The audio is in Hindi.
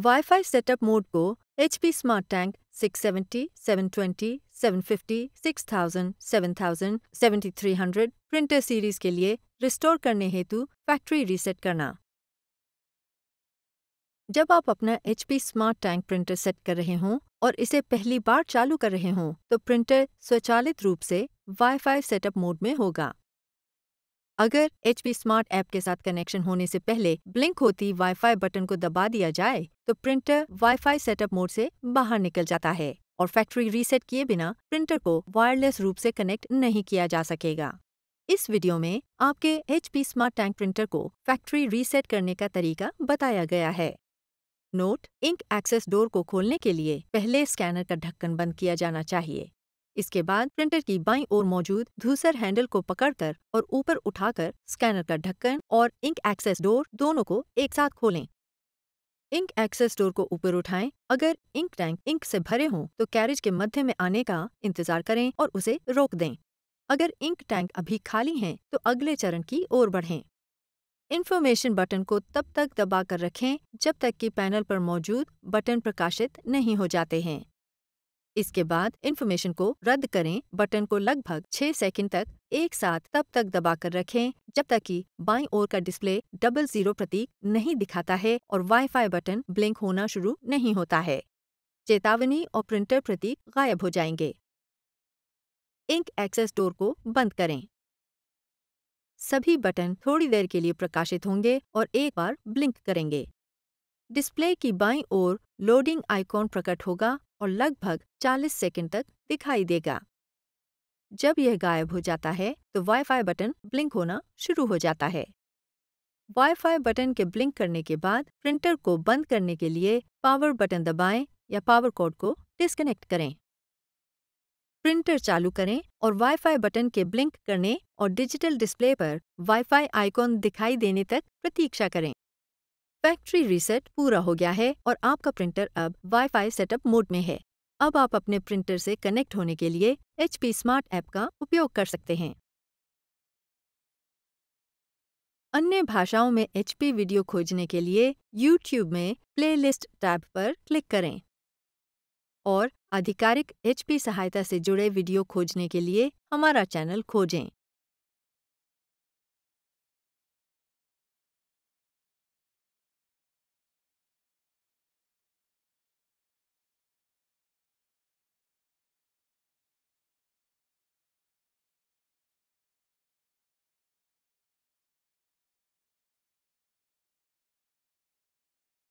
वाईफाई सेटअप मोड को H P smart tank six six seventy seven seven twenty fifty thousand seven thousand seventy three hundred printer series के लिए रिस्टोर करने हेतु फैक्ट्री रीसेट करना जब आप अपना H P smart tank printer set कर रहे हों और इसे पहली बार चालू कर रहे हों तो प्रिंटर स्वचालित रूप से वाईफाई सेटअप मोड में होगा अगर एच पी स्मार्ट ऐप के साथ कनेक्शन होने से पहले ब्लिंक होती वाईफाई बटन को दबा दिया जाए तो प्रिंटर वाईफाई सेटअप मोड से बाहर निकल जाता है और फैक्ट्री रीसेट किए बिना प्रिंटर को वायरलेस रूप से कनेक्ट नहीं किया जा सकेगा इस वीडियो में आपके H P smart tank printer को फैक्ट्री रीसेट करने का तरीका बताया गया है नोट इंक एक्सेस डोर को खोलने के लिए पहले स्कैनर का ढक्कन बंद किया जाना चाहिए इसके बाद प्रिंटर की बाईं ओर मौजूद धूसर हैंडल को पकड़कर और ऊपर उठाकर स्कैनर का ढक्कन और इंक एक्सेस डोर दोनों को एक साथ खोलें इंक एक्सेस डोर को ऊपर उठाएं अगर इंक टैंक इंक से भरे हों तो कैरेज के मध्य में आने का इंतजार करें और उसे रोक दें अगर इंक टैंक अभी खाली हैं तो अगले चरण की ओर बढ़ें इन्फॉर्मेशन बटन को तब तक दबा कर रखें जब तक कि पैनल पर मौजूद बटन प्रकाशित नहीं हो जाते हैं इसके बाद इन्फॉर्मेशन को रद्द करें बटन को लगभग 6 सेकंड तक एक साथ तब तक दबाकर रखें जब तक कि बाईं ओर का डिस्प्ले डबल जीरो प्रतीक नहीं दिखाता है और वाईफाई बटन ब्लिंक होना शुरू नहीं होता है चेतावनी और प्रिंटर प्रतीक गायब हो जाएंगे इंक एक्सेस डोर को बंद करें सभी बटन थोड़ी देर के लिए प्रकाशित होंगे और एक बार ब्लिंक करेंगे डिस्प्ले की बाईं ओर लोडिंग आइकॉन प्रकट होगा और लगभग 40 सेकंड तक दिखाई देगा जब यह गायब हो जाता है तो वाईफाई बटन ब्लिंक होना शुरू हो जाता है वाईफाई बटन के ब्लिंक करने के बाद प्रिंटर को बंद करने के लिए पावर बटन दबाएं या पावर कोड को डिस्कनेक्ट करें प्रिंटर चालू करें और वाईफाई बटन के ब्लिंक करने और डिजिटल डिस्प्ले पर वाईफाई आइकॉन दिखाई देने तक प्रतीक्षा करें फैक्ट्री रीसेट पूरा हो गया है और आपका प्रिंटर अब फाई सेटअप मोड में है अब आप अपने प्रिंटर से कनेक्ट होने के लिए एच स्मार्ट ऐप का उपयोग कर सकते हैं अन्य भाषाओं में एच वीडियो खोजने के लिए यूट्यूब में प्लेलिस्ट टैब पर क्लिक करें और आधिकारिक एच सहायता से जुड़े वीडियो खोजने के लिए हमारा चैनल खोजें